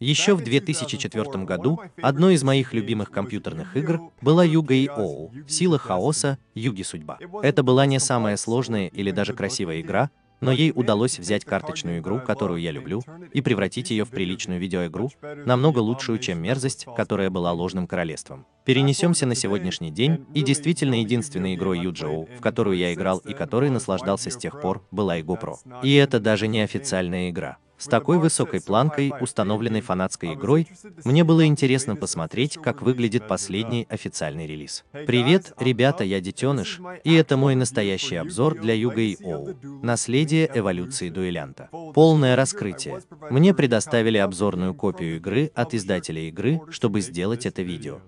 Еще в 2004 году одной из моих любимых компьютерных игр была Юга и Оу, Сила Хаоса, Юги Судьба. Это была не самая сложная или даже красивая игра, но ей удалось взять карточную игру, которую я люблю, и превратить ее в приличную видеоигру, намного лучшую, чем мерзость, которая была ложным королевством. Перенесемся на сегодняшний день, и действительно единственной игрой Юджоу, в которую я играл и которой наслаждался с тех пор, была и GoPro. И это даже не официальная игра. С такой высокой планкой, установленной фанатской игрой, мне было интересно посмотреть, как выглядит последний официальный релиз. Привет, ребята, я Детеныш, и это мой настоящий обзор для Юга и Оу. Наследие эволюции дуэлянта. Полное раскрытие. Мне предоставили обзорную копию игры от издателя игры, чтобы сделать это видео.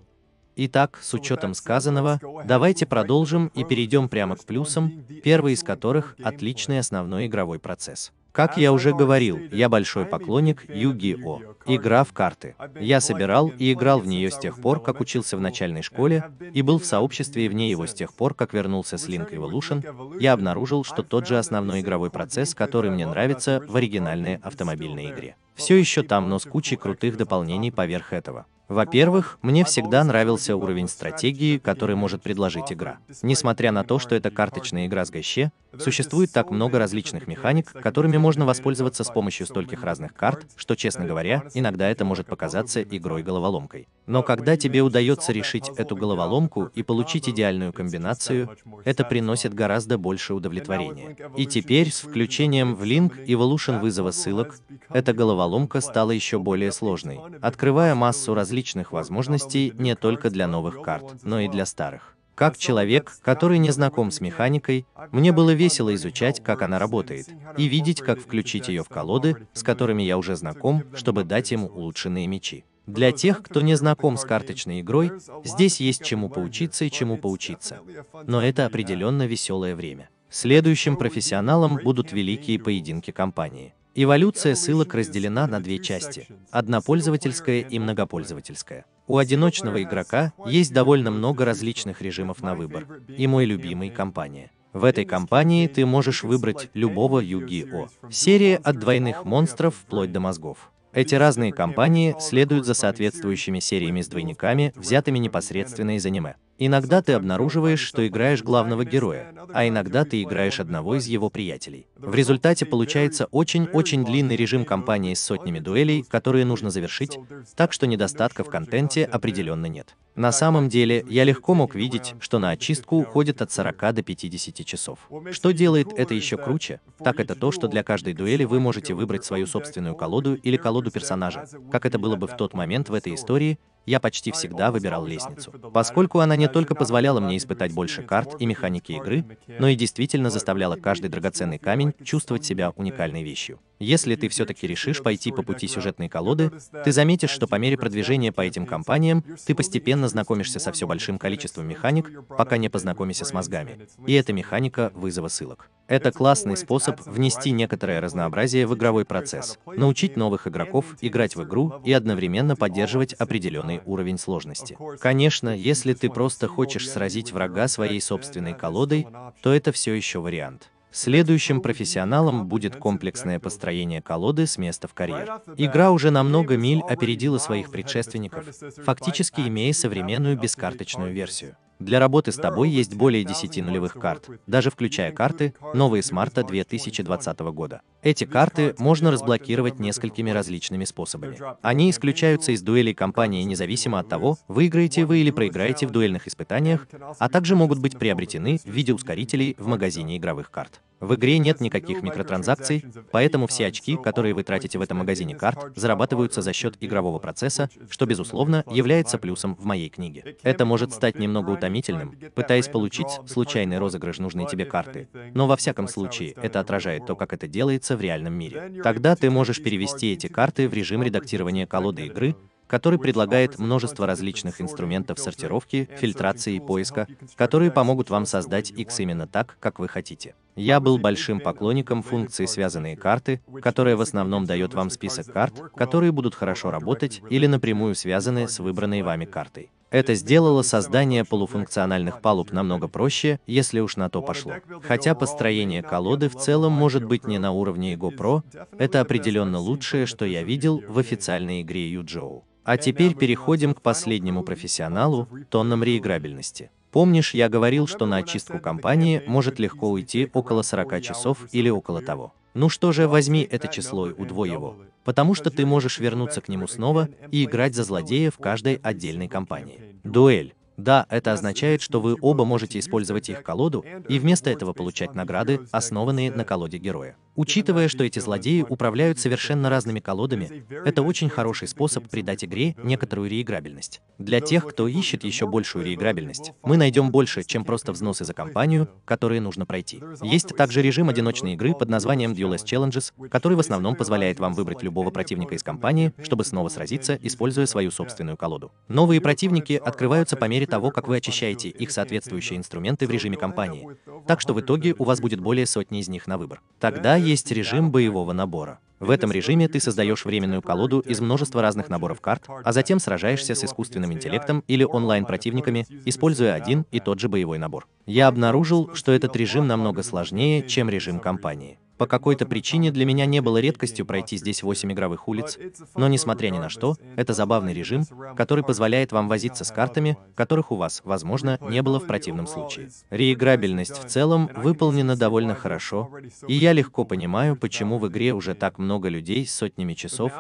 Итак, с учетом сказанного, давайте продолжим и перейдем прямо к плюсам, первый из которых – отличный основной игровой процесс. Как я уже говорил, я большой поклонник Yu-Gi-Oh! Игра в карты. Я собирал и играл в нее с тех пор, как учился в начальной школе, и был в сообществе и ней его с тех пор, как вернулся с Link Evolution, я обнаружил, что тот же основной игровой процесс, который мне нравится в оригинальной автомобильной игре. Все еще там, но с кучей крутых дополнений поверх этого. Во-первых, мне всегда нравился уровень стратегии, который может предложить игра. Несмотря на то, что это карточная игра с гайще, существует так много различных механик, которыми можно воспользоваться с помощью стольких разных карт, что, честно говоря, иногда это может показаться игрой-головоломкой. Но когда тебе удается решить эту головоломку и получить идеальную комбинацию, это приносит гораздо больше удовлетворения. И теперь, с включением в Link Evolution вызова ссылок, эта головоломка стала еще более сложной, открывая массу различных различных возможностей не только для новых карт, но и для старых. Как человек, который не знаком с механикой, мне было весело изучать, как она работает, и видеть, как включить ее в колоды, с которыми я уже знаком, чтобы дать ему улучшенные мечи. Для тех, кто не знаком с карточной игрой, здесь есть чему поучиться и чему поучиться. Но это определенно веселое время. Следующим профессионалом будут великие поединки компании. Эволюция ссылок разделена на две части – однопользовательская и многопользовательская. У одиночного игрока есть довольно много различных режимов на выбор, и мой любимый – компания. В этой компании ты можешь выбрать любого Юги-О. Серии от двойных монстров вплоть до мозгов. Эти разные компании следуют за соответствующими сериями с двойниками, взятыми непосредственно из аниме. Иногда ты обнаруживаешь, что играешь главного героя, а иногда ты играешь одного из его приятелей. В результате получается очень-очень длинный режим кампании с сотнями дуэлей, которые нужно завершить, так что недостатка в контенте определенно нет. На самом деле, я легко мог видеть, что на очистку уходит от 40 до 50 часов. Что делает это еще круче? Так это то, что для каждой дуэли вы можете выбрать свою собственную колоду или колоду персонажа, как это было бы в тот момент в этой истории, я почти всегда выбирал лестницу, поскольку она не только позволяла мне испытать больше карт и механики игры, но и действительно заставляла каждый драгоценный камень чувствовать себя уникальной вещью. Если ты все-таки решишь пойти по пути сюжетной колоды, ты заметишь, что по мере продвижения по этим компаниям, ты постепенно знакомишься со все большим количеством механик, пока не познакомишься с мозгами. И это механика вызова ссылок. Это классный способ внести некоторое разнообразие в игровой процесс, научить новых игроков играть в игру и одновременно поддерживать определенный уровень сложности. Конечно, если ты просто хочешь сразить врага своей собственной колодой, то это все еще вариант. Следующим профессионалом будет комплексное построение колоды с места в карьер. Игра уже на много миль опередила своих предшественников, фактически имея современную бескарточную версию. Для работы с тобой есть более 10 нулевых карт, даже включая карты, новые с марта 2020 года. Эти карты можно разблокировать несколькими различными способами. Они исключаются из дуэлей компании независимо от того, выиграете вы или проиграете в дуэльных испытаниях, а также могут быть приобретены в виде ускорителей в магазине игровых карт. В игре нет никаких микротранзакций, поэтому все очки, которые вы тратите в этом магазине карт, зарабатываются за счет игрового процесса, что, безусловно, является плюсом в моей книге. Это может стать немного утомительным, пытаясь получить случайный розыгрыш нужной тебе карты, но во всяком случае это отражает то, как это делается в реальном мире. Тогда ты можешь перевести эти карты в режим редактирования колоды игры, который предлагает множество различных инструментов сортировки, фильтрации и поиска, которые помогут вам создать X именно так, как вы хотите. Я был большим поклонником функции «Связанные карты», которая в основном дает вам список карт, которые будут хорошо работать или напрямую связаны с выбранной вами картой. Это сделало создание полуфункциональных палуб намного проще, если уж на то пошло. Хотя построение колоды в целом может быть не на уровне Его Pro, это определенно лучшее, что я видел в официальной игре Юджоу. А теперь переходим к последнему профессионалу, тоннам реиграбельности. Помнишь, я говорил, что на очистку компании может легко уйти около 40 часов или около того. Ну что же, возьми это число и удвой его, потому что ты можешь вернуться к нему снова и играть за злодея в каждой отдельной компании. Дуэль. Да, это означает, что вы оба можете использовать их колоду и вместо этого получать награды, основанные на колоде героя. Учитывая, что эти злодеи управляют совершенно разными колодами, это очень хороший способ придать игре некоторую реиграбельность. Для тех, кто ищет еще большую реиграбельность, мы найдем больше, чем просто взносы за компанию, которые нужно пройти. Есть также режим одиночной игры под названием Duelist Challenges, который в основном позволяет вам выбрать любого противника из компании, чтобы снова сразиться, используя свою собственную колоду. Новые противники открываются по мере того, как вы очищаете их соответствующие инструменты в режиме компании, так что в итоге у вас будет более сотни из них на выбор. Тогда есть режим боевого набора. В этом режиме ты создаешь временную колоду из множества разных наборов карт, а затем сражаешься с искусственным интеллектом или онлайн-противниками, используя один и тот же боевой набор. Я обнаружил, что этот режим намного сложнее, чем режим кампании. По какой-то причине для меня не было редкостью пройти здесь 8 игровых улиц, но несмотря ни на что, это забавный режим, который позволяет вам возиться с картами, которых у вас, возможно, не было в противном случае. Реиграбельность в целом выполнена довольно хорошо, и я легко понимаю, почему в игре уже так много людей с сотнями часов,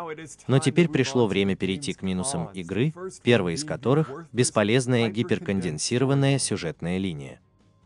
но теперь пришло время перейти к минусам игры, первый из которых — бесполезная гиперконденсированная сюжетная линия.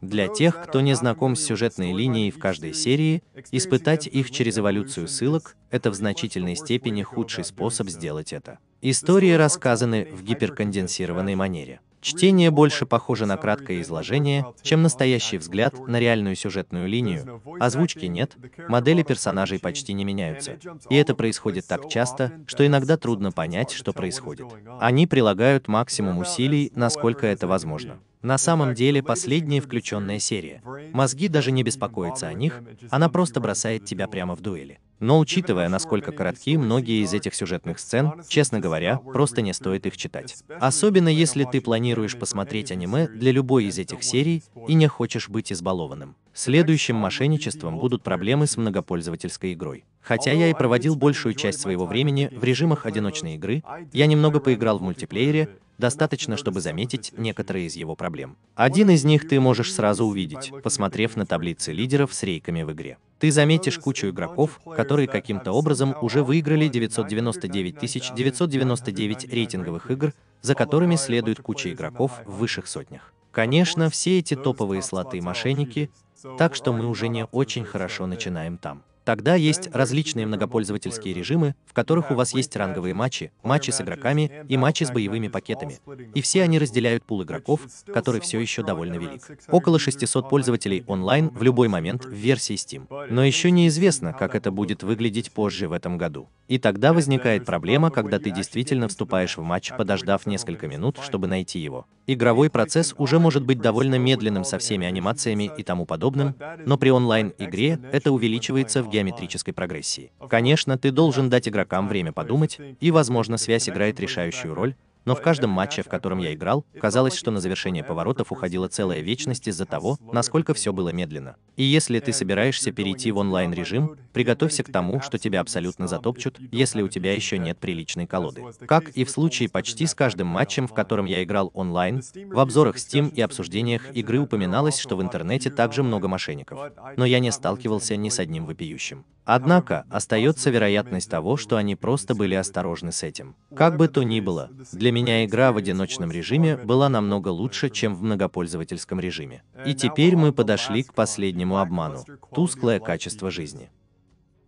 Для тех, кто не знаком с сюжетной линией в каждой серии, испытать их через эволюцию ссылок – это в значительной степени худший способ сделать это. Истории рассказаны в гиперконденсированной манере. Чтение больше похоже на краткое изложение, чем настоящий взгляд на реальную сюжетную линию. Озвучки нет, модели персонажей почти не меняются. И это происходит так часто, что иногда трудно понять, что происходит. Они прилагают максимум усилий, насколько это возможно. На самом деле, последняя включенная серия. Мозги даже не беспокоятся о них, она просто бросает тебя прямо в дуэли. Но учитывая, насколько коротки многие из этих сюжетных сцен, честно говоря, просто не стоит их читать. Особенно если ты планируешь посмотреть аниме для любой из этих серий и не хочешь быть избалованным. Следующим мошенничеством будут проблемы с многопользовательской игрой. Хотя я и проводил большую часть своего времени в режимах одиночной игры, я немного поиграл в мультиплеере, Достаточно, чтобы заметить некоторые из его проблем. Один из них ты можешь сразу увидеть, посмотрев на таблицы лидеров с рейками в игре. Ты заметишь кучу игроков, которые каким-то образом уже выиграли 999 999 рейтинговых игр, за которыми следует куча игроков в высших сотнях. Конечно, все эти топовые слоты мошенники, так что мы уже не очень хорошо начинаем там. Тогда есть различные многопользовательские режимы, в которых у вас есть ранговые матчи, матчи с игроками и матчи с боевыми пакетами. И все они разделяют пул игроков, который все еще довольно велик. Около 600 пользователей онлайн в любой момент в версии Steam. Но еще неизвестно, как это будет выглядеть позже в этом году. И тогда возникает проблема, когда ты действительно вступаешь в матч, подождав несколько минут, чтобы найти его. Игровой процесс уже может быть довольно медленным со всеми анимациями и тому подобным, но при онлайн-игре это увеличивается в геометрической прогрессии. Конечно, ты должен дать игрокам время подумать, и, возможно, связь играет решающую роль, но в каждом матче, в котором я играл, казалось, что на завершение поворотов уходила целая вечность из-за того, насколько все было медленно. И если ты собираешься перейти в онлайн-режим, приготовься к тому, что тебя абсолютно затопчут, если у тебя еще нет приличной колоды. Как и в случае почти с каждым матчем, в котором я играл онлайн, в обзорах Steam и обсуждениях игры упоминалось, что в интернете также много мошенников. Но я не сталкивался ни с одним вопиющим. Однако, остается вероятность того, что они просто были осторожны с этим. Как бы то ни было, для меня игра в одиночном режиме была намного лучше, чем в многопользовательском режиме. И теперь мы подошли к последнему обману – тусклое качество жизни.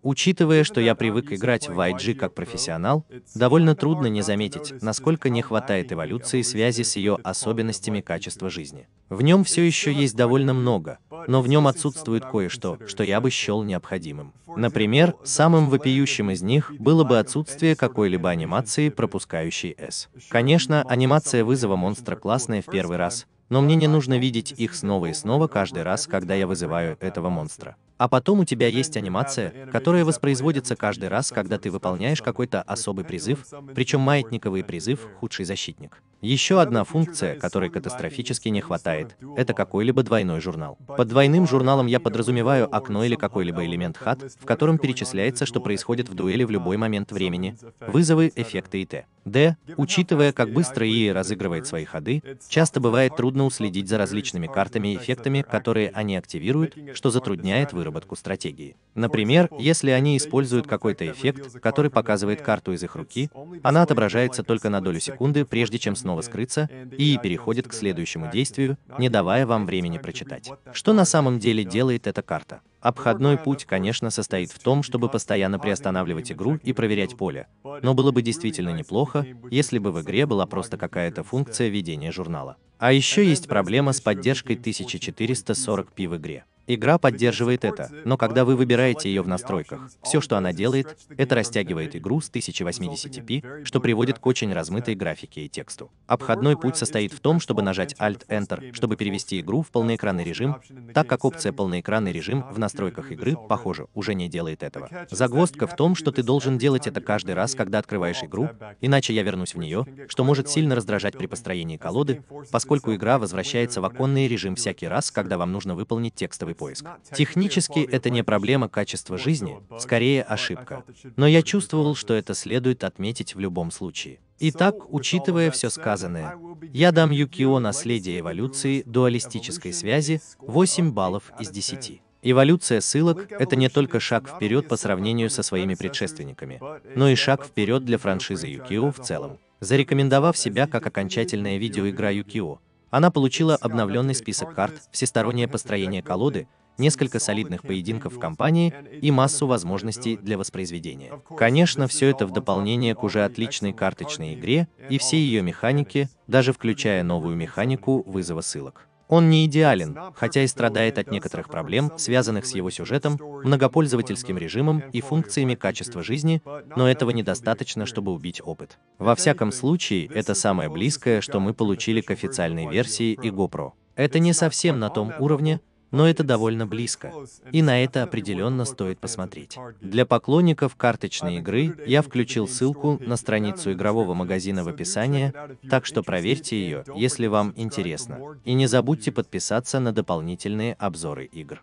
Учитывая, типа что я привык играть в YG как ну, профессионал, довольно трудно не заметить, насколько не хватает эволюции связи с ее особенностями качества жизни. В нем все еще есть довольно много, но в нем отсутствует кое-что, что я бы счел необходимым. Например, самым вопиющим из них было бы отсутствие какой-либо анимации, пропускающей S. Конечно, анимация вызова монстра классная в первый раз, но мне не нужно видеть их снова и снова каждый раз, когда я вызываю этого монстра. А потом у тебя есть анимация, которая воспроизводится каждый раз, когда ты выполняешь какой-то особый призыв, причем маятниковый призыв «Худший защитник». Еще одна функция, которой катастрофически не хватает, это какой-либо двойной журнал. Под двойным журналом я подразумеваю окно или какой-либо элемент хат, в котором перечисляется, что происходит в дуэли в любой момент времени, вызовы, эффекты и т. д. Учитывая, как быстро ИИ разыгрывает свои ходы, часто бывает трудно уследить за различными картами и эффектами, которые они активируют, что затрудняет выработку выработку стратегии. Например, если они используют какой-то эффект, который показывает карту из их руки, она отображается только на долю секунды, прежде чем снова скрыться, и переходит к следующему действию, не давая вам времени прочитать. Что на самом деле делает эта карта? Обходной путь, конечно, состоит в том, чтобы постоянно приостанавливать игру и проверять поле, но было бы действительно неплохо, если бы в игре была просто какая-то функция ведения журнала. А еще есть проблема с поддержкой 1440p в игре. Игра поддерживает это, но когда вы выбираете ее в настройках, все, что она делает, это растягивает игру с 1080p, что приводит к очень размытой графике и тексту. Обходной путь состоит в том, чтобы нажать Alt-Enter, чтобы перевести игру в полноэкранный режим, так как опция «Полноэкранный режим» в настройках игры, похоже, уже не делает этого. Загвоздка в том, что ты должен делать это каждый раз, когда открываешь игру, иначе я вернусь в нее, что может сильно раздражать при построении колоды, поскольку игра возвращается в оконный режим всякий раз, когда вам нужно выполнить текстовый поиск. Технически это не проблема качества жизни, скорее ошибка. Но я чувствовал, что это следует отметить в любом случае. Итак, учитывая все сказанное, я дам Юкио «Наследие эволюции дуалистической связи» 8 баллов из 10. Эволюция ссылок — это не только шаг вперед по сравнению со своими предшественниками, но и шаг вперед для франшизы Юкио в целом. Зарекомендовав себя как окончательная видеоигра Юкио, она получила обновленный список карт, всестороннее построение колоды, несколько солидных поединков в компании и массу возможностей для воспроизведения. Конечно, все это в дополнение к уже отличной карточной игре и всей ее механике, даже включая новую механику вызова ссылок. Он не идеален, хотя и страдает от некоторых проблем, связанных с его сюжетом, многопользовательским режимом и функциями качества жизни, но этого недостаточно, чтобы убить опыт. Во всяком случае, это самое близкое, что мы получили к официальной версии и GoPro. Это не совсем на том уровне, но это довольно близко. И на это определенно стоит посмотреть. Для поклонников карточной игры я включил ссылку на страницу игрового магазина в описании, так что проверьте ее, если вам интересно. И не забудьте подписаться на дополнительные обзоры игр.